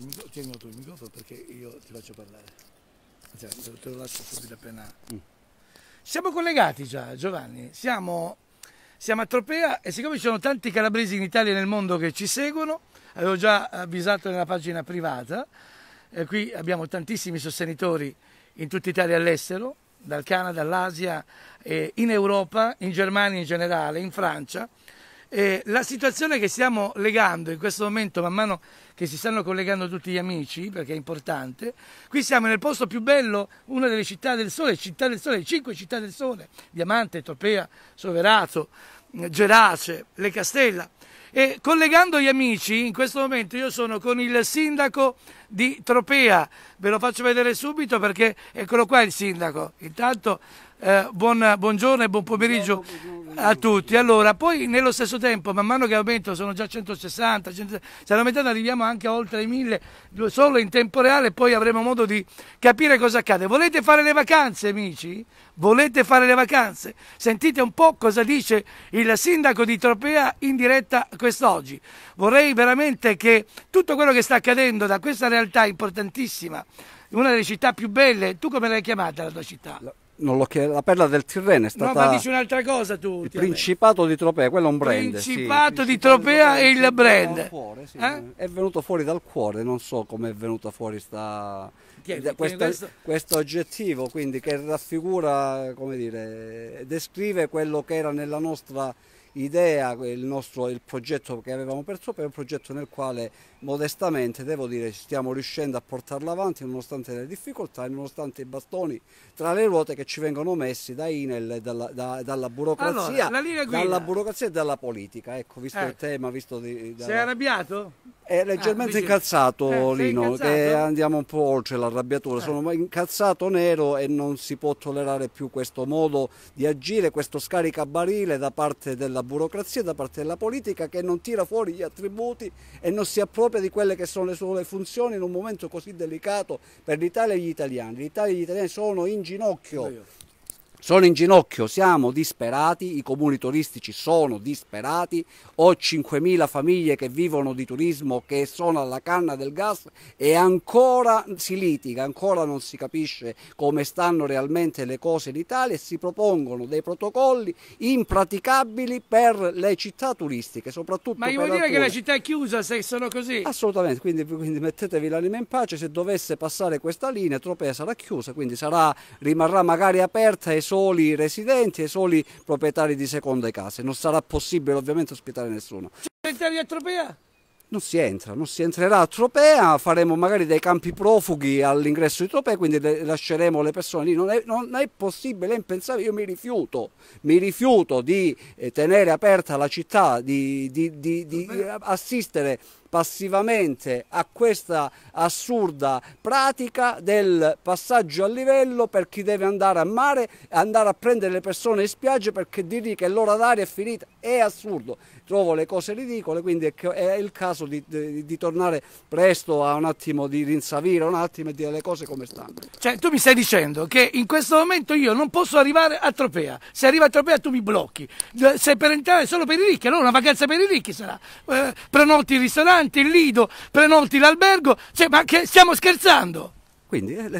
micro... tienilo tu il microfono perché io ti faccio parlare. Cioè, te lo lascio subito appena... Mm. Siamo collegati già, Giovanni. Siamo, siamo a Tropea e siccome ci sono tanti calabresi in Italia e nel mondo che ci seguono, avevo già avvisato nella pagina privata, eh, qui abbiamo tantissimi sostenitori in tutta Italia e all'estero, dal Canada all'Asia, eh, in Europa, in Germania in generale, in Francia, eh, la situazione che stiamo legando in questo momento, man mano che si stanno collegando tutti gli amici, perché è importante, qui siamo nel posto più bello, una delle città del sole, città del sole, cinque città del sole, Diamante, Tropea, Soverato, eh, Gerace, Le Castella. E collegando gli amici, in questo momento io sono con il sindaco di Tropea, ve lo faccio vedere subito perché eccolo qua il sindaco. Intanto eh, buon, buongiorno e buon pomeriggio. Buongiorno, buongiorno a tutti. Allora, poi nello stesso tempo, man mano che aumento, sono già 160, 160 se aumentando arriviamo anche oltre i 1000 solo in tempo reale, poi avremo modo di capire cosa accade. Volete fare le vacanze, amici? Volete fare le vacanze? Sentite un po' cosa dice il sindaco di Tropea in diretta quest'oggi. Vorrei veramente che tutto quello che sta accadendo da questa realtà importantissima, una delle città più belle, tu come l'hai chiamata la tua città? La chiede, la perla del Tirreno è stata... No, ma dici un'altra cosa tu. Il Principato di Tropea, quello è un brand. Principato sì. di Tropea è il brand. Cuore, sì. eh? È venuto fuori dal cuore, non so come è venuta fuori sta... Chiedi, questo, questo... questo, aggettivo, quindi che raffigura, come dire, descrive quello che era nella nostra idea, il, nostro, il progetto che avevamo per Tropea, un progetto nel quale modestamente devo dire stiamo riuscendo a portarla avanti nonostante le difficoltà e nonostante i bastoni tra le ruote che ci vengono messi da Inel e dalla, da, dalla, burocrazia, allora, dalla burocrazia e dalla politica ecco visto eh. il tema visto di, da... sei arrabbiato? è leggermente ah, incalzato eh, Lino incalzato? che andiamo un po' oltre l'arrabbiatura eh. sono incalzato nero e non si può tollerare più questo modo di agire questo scaricabarile da parte della burocrazia da parte della politica che non tira fuori gli attributi e non si appropria propria di quelle che sono le sue funzioni in un momento così delicato per l'Italia e gli italiani. L'Italia e gli italiani sono in ginocchio sono in ginocchio, siamo disperati, i comuni turistici sono disperati, ho 5.000 famiglie che vivono di turismo che sono alla canna del gas e ancora si litiga, ancora non si capisce come stanno realmente le cose in Italia e si propongono dei protocolli impraticabili per le città turistiche, soprattutto per Ma io vuol dire alcune. che la città è chiusa se sono così? Assolutamente, quindi, quindi mettetevi l'anima in pace, se dovesse passare questa linea Tropea sarà chiusa, quindi sarà, rimarrà magari aperta e soli residenti e soli proprietari di seconde case. Non sarà possibile ovviamente ospitare nessuno. C'è a Tropea? non si entra, non si entrerà a Tropea, faremo magari dei campi profughi all'ingresso di Tropea, quindi lasceremo le persone lì, non è, non è, possibile, è impensabile, io mi rifiuto, mi rifiuto di eh, tenere aperta la città, di, di, di, di assistere passivamente a questa assurda pratica del passaggio a livello per chi deve andare a mare, andare a prendere le persone in spiaggia perché dirgli che l'ora d'aria è finita è assurdo. Trovo le cose ridicole, quindi è il caso di, di, di tornare presto a un attimo di rinsavire un attimo e dire le cose come stanno. Cioè, tu mi stai dicendo che in questo momento io non posso arrivare a Tropea. Se arrivo a Tropea tu mi blocchi. Se per entrare solo per i ricchi, allora una vacanza per i ricchi sarà. Eh, prenotti il ristorante ristorante, il lido, prenoti l'albergo, cioè, ma che stiamo scherzando? Quindi eh,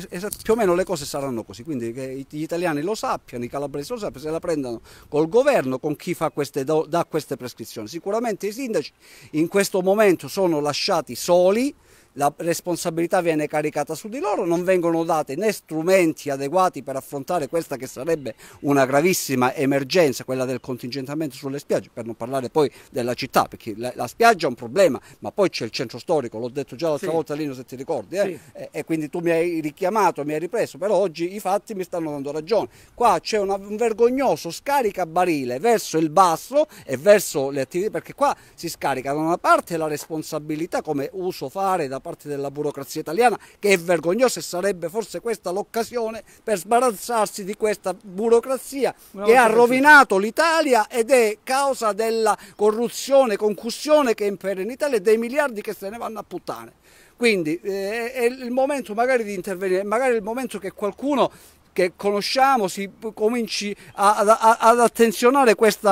più o meno le cose saranno così, quindi che gli italiani lo sappiano, i calabresi lo sappiano, se la prendano col governo, con chi queste, dà queste prescrizioni. Sicuramente i sindaci in questo momento sono lasciati soli, la responsabilità viene caricata su di loro, non vengono date né strumenti adeguati per affrontare questa che sarebbe una gravissima emergenza, quella del contingentamento sulle spiagge, per non parlare poi della città, perché la, la spiaggia è un problema, ma poi c'è il centro storico, l'ho detto già l'altra sì. volta Lino se ti ricordi, eh? sì. e, e, quindi tu mi hai richiamato, mi hai ripreso, però oggi i fatti mi stanno dando ragione. Qua c'è un vergognoso scarica barile verso il basso e verso le attività, perché qua si scarica da una parte la responsabilità come uso fare da parte della burocrazia italiana, che è vergognosa e sarebbe forse questa l'occasione per sbarazzarsi di questa burocrazia Una che ha rovinato l'Italia ed è causa della corruzione, concussione che impera in Italia e dei miliardi che se ne vanno a puttane. Quindi eh, è il momento magari di intervenire, magari è il momento che qualcuno che conosciamo si cominci ad, attenzionare questo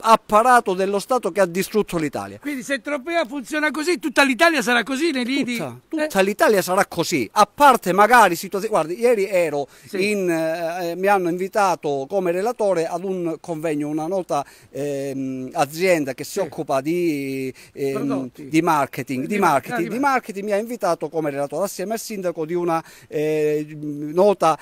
apparato dello Stato che ha distrutto l'Italia. Quindi se Tropea funziona così, tutta l'Italia sarà così nei lidi? Tutta, tutta eh? l'Italia sarà così, a parte magari situazioni... Guardi, ieri ero sì. in, eh, eh, mi hanno invitato come relatore ad un convegno, una nota eh, azienda che si sì. occupa di, ehm, di marketing, di marketing, di marketing mi ha invitato come relatore assieme al sindaco di una eh, nota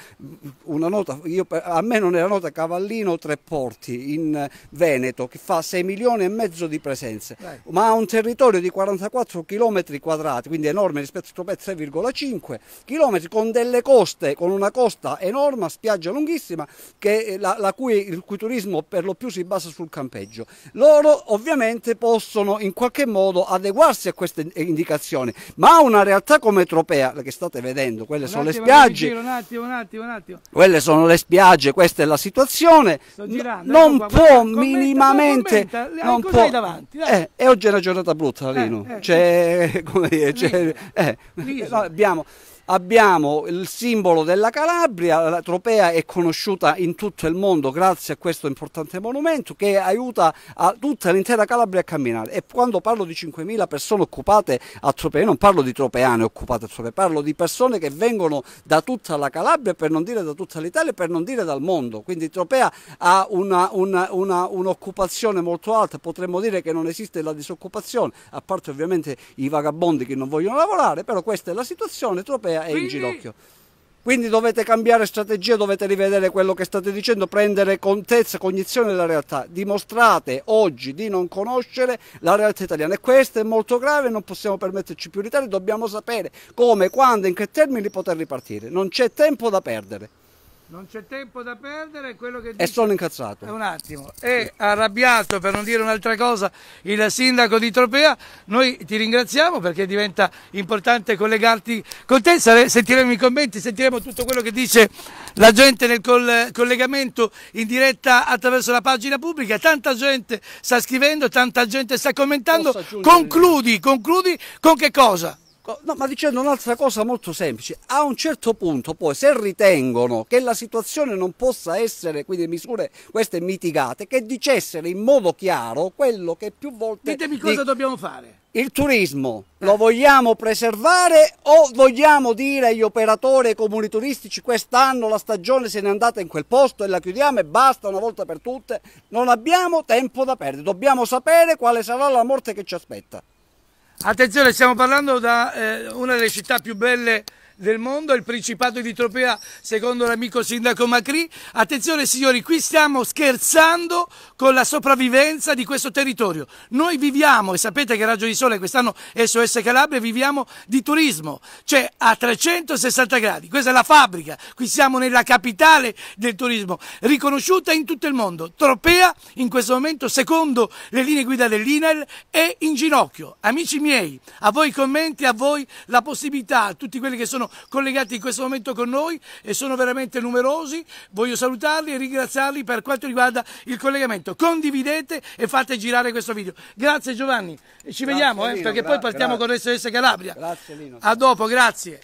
una nota, io, a me non era nota Cavallino Tre Porti in Veneto che fa 6 milioni e mezzo di presenze, Beh. ma ha un territorio di 44 km quadrati, quindi enorme rispetto a 3,5 km, con delle coste, con una costa enorme, spiaggia lunghissima, che, eh, la, la cui, il cui turismo per lo più si basa sul campeggio. Loro ovviamente possono in qualche modo adeguarsi a queste indicazioni, ma una realtà come Tropea, che state vedendo, quelle un sono attimo, le spiagge. un attimo, un attimo, un attimo attimo. Quelle sono le spiagge, questa è la situazione. Girando, non ecco qua, può commenta, minimamente... Commenta, non può... Davanti, eh, e oggi è una giornata brutta, Lino. Eh, eh, cioè, eh. come dire, cioè, eh, abbiamo abbiamo il simbolo della Calabria, la tropea è conosciuta in tutto il mondo grazie a questo importante monumento che aiuta a tutta l'intera Calabria a camminare e quando parlo di 5.000 persone occupate a tropea, non parlo di tropeane occupate a tropea, parlo di persone che vengono da tutta la Calabria per non dire da tutta l'Italia, per non dire dal mondo, quindi tropea ha un'occupazione un molto alta, potremmo dire che non esiste la disoccupazione, a parte ovviamente i vagabondi che non vogliono lavorare, però questa è la situazione, tropea è in ginocchio. Quindi dovete cambiare strategia, dovete rivedere quello che state dicendo, prendere contezza, cognizione della realtà. Dimostrate oggi di non conoscere la realtà italiana e questo è molto grave, non possiamo permetterci più ritardi, dobbiamo sapere come, quando, e in che termini poter ripartire. Non c'è tempo da perdere. Non c'è tempo da perdere, quello che dice... È solo incazzato. Un attimo, è arrabbiato per non dire un'altra cosa il sindaco di Tropea. Noi ti ringraziamo perché diventa importante collegarti con te, sentiremo i commenti, sentiremo tutto quello che dice la gente nel collegamento in diretta attraverso la pagina pubblica. Tanta gente sta scrivendo, tanta gente sta commentando. Concludi, concludi con che cosa? No, ma dicendo un'altra cosa molto semplice, a un certo punto poi se ritengono che la situazione non possa essere, quindi misure queste mitigate, che dicessero in modo chiaro quello che più volte... Ditemi cosa di... dobbiamo fare. Il turismo eh. lo vogliamo preservare o vogliamo dire agli operatori e ai comuni turistici quest'anno la stagione se n'è andata in quel posto e la chiudiamo e basta una volta per tutte? Non abbiamo tempo da perdere, dobbiamo sapere quale sarà la morte che ci aspetta. Attenzione, stiamo parlando da eh, una delle città più belle del mondo, il Principato di Tropea secondo l'amico sindaco Macri. Attenzione signori, qui stiamo scherzando con la sopravvivenza di questo territorio. Noi viviamo, e sapete che Raggio di Sole quest'anno SOS Calabria, viviamo di turismo, cioè a 360 gradi. Questa è la fabbrica, qui siamo nella capitale del turismo, riconosciuta in tutto il mondo. Tropea in questo momento, secondo le linee guida dell'INEL, è in ginocchio. Amici miei, a voi i commenti, a voi la possibilità, a tutti quelli che sono sono collegati in questo momento con noi e sono veramente numerosi. Voglio salutarli e ringraziarli per quanto riguarda il collegamento. Condividete e fate girare questo video. Grazie Giovanni, ci grazie vediamo eh, Lino, eh, perché poi partiamo grazie. con SOS Calabria. Grazie Lino. A dopo, grazie.